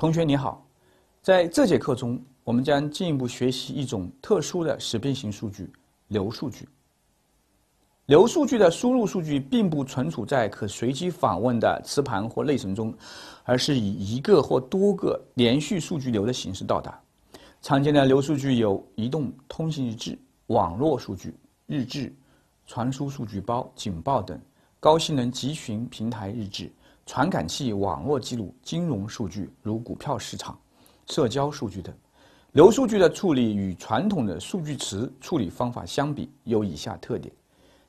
同学你好，在这节课中，我们将进一步学习一种特殊的时变型数据流数据。流数据的输入数据并不存储在可随机访问的磁盘或内存中，而是以一个或多个连续数据流的形式到达。常见的流数据有移动通信日志、网络数据日志、传输数据包、警报等，高性能集群平台日志。传感器网络记录金融数据，如股票市场、社交数据等。流数据的处理与传统的数据池处理方法相比，有以下特点：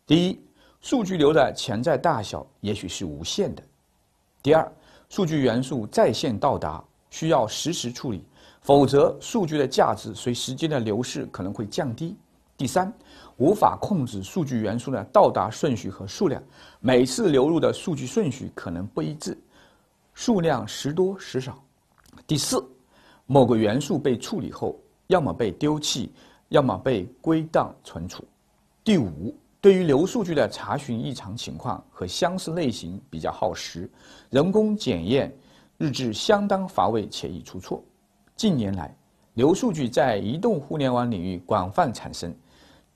第一，数据流的潜在大小也许是无限的；第二，数据元素在线到达，需要实时处理，否则数据的价值随时间的流逝可能会降低。第三，无法控制数据元素的到达顺序和数量，每次流入的数据顺序可能不一致，数量时多时少。第四，某个元素被处理后，要么被丢弃，要么被归档存储。第五，对于流数据的查询异常情况和相似类型比较耗时，人工检验日志相当乏味且易出错。近年来，流数据在移动互联网领域广泛产生。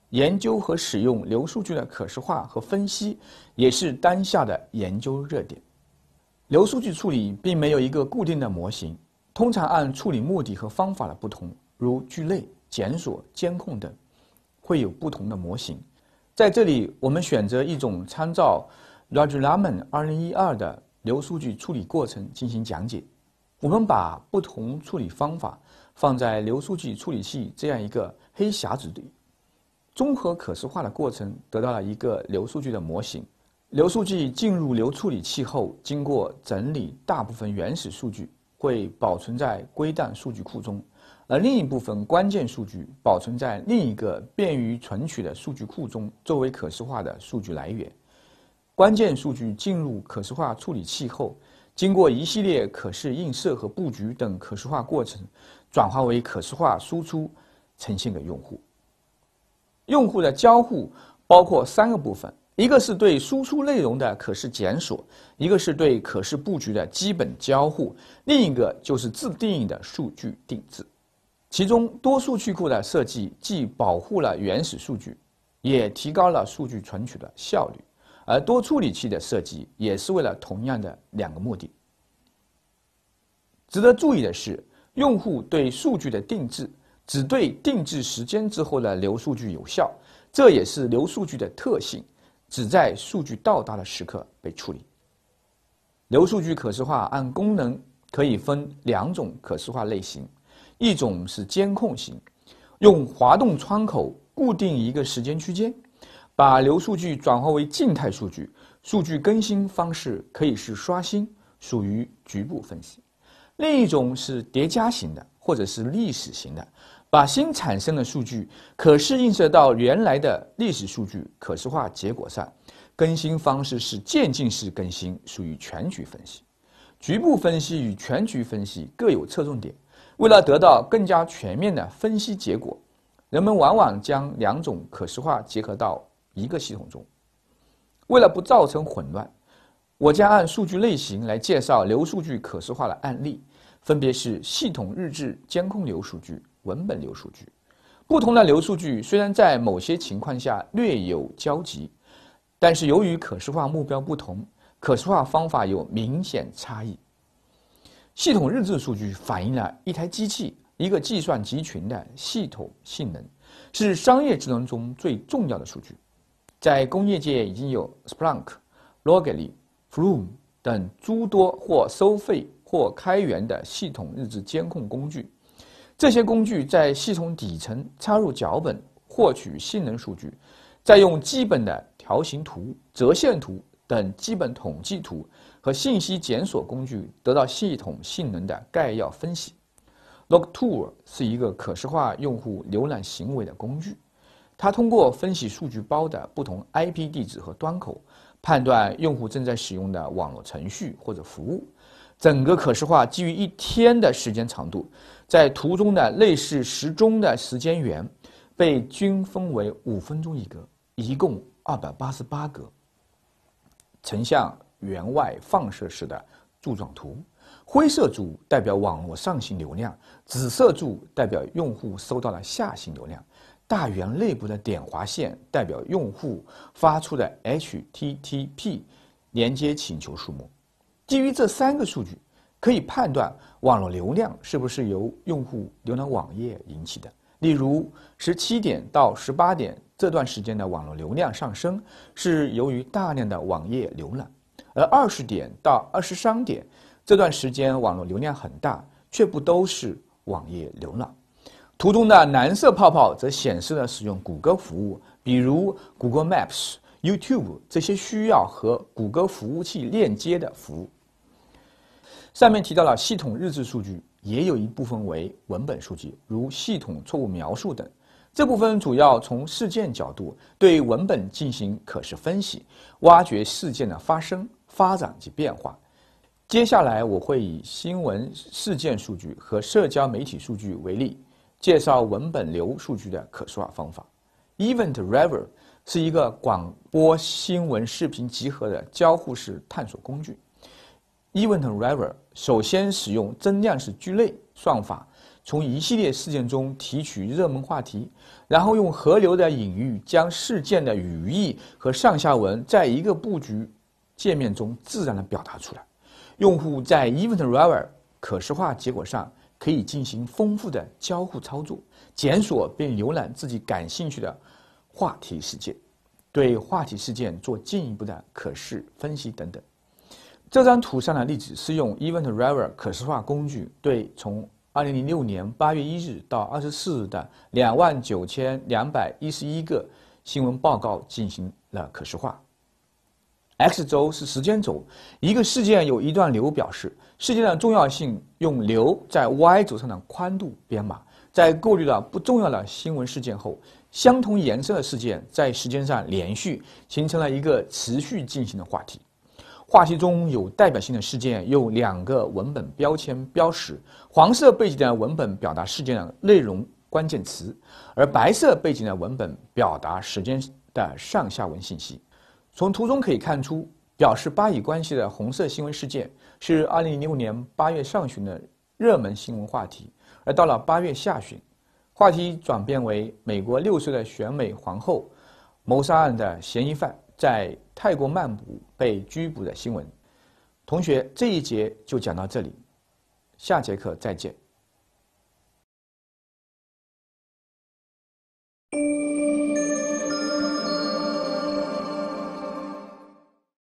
研究和使用流数据的可视化和分析，也是当下的研究热点。流数据处理并没有一个固定的模型，通常按处理目的和方法的不同，如聚类、检索、监控等，会有不同的模型。在这里，我们选择一种参照 Rajulaman 2012的流数据处理过程进行讲解。我们把不同处理方法放在流数据处理器这样一个黑匣子里。综合可视化的过程得到了一个流数据的模型。流数据进入流处理器后，经过整理，大部分原始数据会保存在归档数据库中，而另一部分关键数据保存在另一个便于存取的数据库中，作为可视化的数据来源。关键数据进入可视化处理器后，经过一系列可视映射和布局等可视化过程，转化为可视化输出，呈现给用户。用户的交互包括三个部分：一个是对输出内容的可视检索，一个是对可视布局的基本交互，另一个就是自定义的数据定制。其中，多数据库的设计既保护了原始数据，也提高了数据存取的效率；而多处理器的设计也是为了同样的两个目的。值得注意的是，用户对数据的定制。只对定制时间之后的流数据有效，这也是流数据的特性，只在数据到达的时刻被处理。流数据可视化按功能可以分两种可视化类型，一种是监控型，用滑动窗口固定一个时间区间，把流数据转化为静态数据，数据更新方式可以是刷新，属于局部分析；另一种是叠加型的或者是历史型的。把新产生的数据可视映射到原来的历史数据可视化结果上，更新方式是渐进式更新，属于全局分析。局部分析与全局分析各有侧重点。为了得到更加全面的分析结果，人们往往将两种可视化结合到一个系统中。为了不造成混乱，我将按数据类型来介绍流数据可视化的案例，分别是系统日志监控流数据。文本流数据，不同的流数据虽然在某些情况下略有交集，但是由于可视化目标不同，可视化方法有明显差异。系统日志数据反映了一台机器、一个计算集群的系统性能，是商业智能中最重要的数据。在工业界，已经有 Splunk、Loggly、Flume 等诸多或收费或开源的系统日志监控工具。这些工具在系统底层插入脚本，获取性能数据，再用基本的条形图、折线图等基本统计图和信息检索工具，得到系统性能的概要分析。Log Tool 是一个可视化用户浏览行为的工具，它通过分析数据包的不同 IP 地址和端口，判断用户正在使用的网络程序或者服务。整个可视化基于一天的时间长度。在图中的类似时钟的时间圆，被均分为五分钟一格，一共二百八十八格。呈像圆外放射式的柱状图，灰色柱代表网络上行流量，紫色柱代表用户收到了下行流量。大圆内部的点划线代表用户发出的 HTTP 连接请求数目。基于这三个数据。可以判断网络流量是不是由用户浏览网页引起的。例如，十七点到十八点这段时间的网络流量上升，是由于大量的网页浏览；而二十点到二十三点这段时间网络流量很大，却不都是网页浏览。图中的蓝色泡泡则显示了使用谷歌服务，比如谷歌 Maps、YouTube 这些需要和谷歌服务器链接的服务。上面提到了系统日志数据，也有一部分为文本数据，如系统错误描述等。这部分主要从事件角度对文本进行可视分析，挖掘事件的发生、发展及变化。接下来我会以新闻事件数据和社交媒体数据为例，介绍文本流数据的可视化方法。Event River 是一个广播新闻视频集合的交互式探索工具。Event River。首先使用增量式聚类算法，从一系列事件中提取热门话题，然后用河流的隐喻将事件的语义和上下文在一个布局界面中自然的表达出来。用户在 Event River 可视化结果上可以进行丰富的交互操作，检索并浏览自己感兴趣的话题事件，对话题事件做进一步的可视分析等等。这张图上的例子是用 Event River 可视化工具对从2006年8月1日到24日的29,211个新闻报告进行了可视化。X 轴是时间轴，一个事件有一段流表示，事件的重要性用流在 Y 轴上的宽度编码。在过滤了不重要的新闻事件后，相同颜色的事件在时间上连续，形成了一个持续进行的话题。话题中有代表性的事件用两个文本标签标识，黄色背景的文本表达事件的内容关键词，而白色背景的文本表达时间的上下文信息。从图中可以看出，表示巴以关系的红色新闻事件是2 0 0六年8月上旬的热门新闻话题，而到了8月下旬，话题转变为美国6岁的选美皇后谋杀案的嫌疑犯。在泰国曼谷被拘捕的新闻，同学，这一节就讲到这里，下节课再见。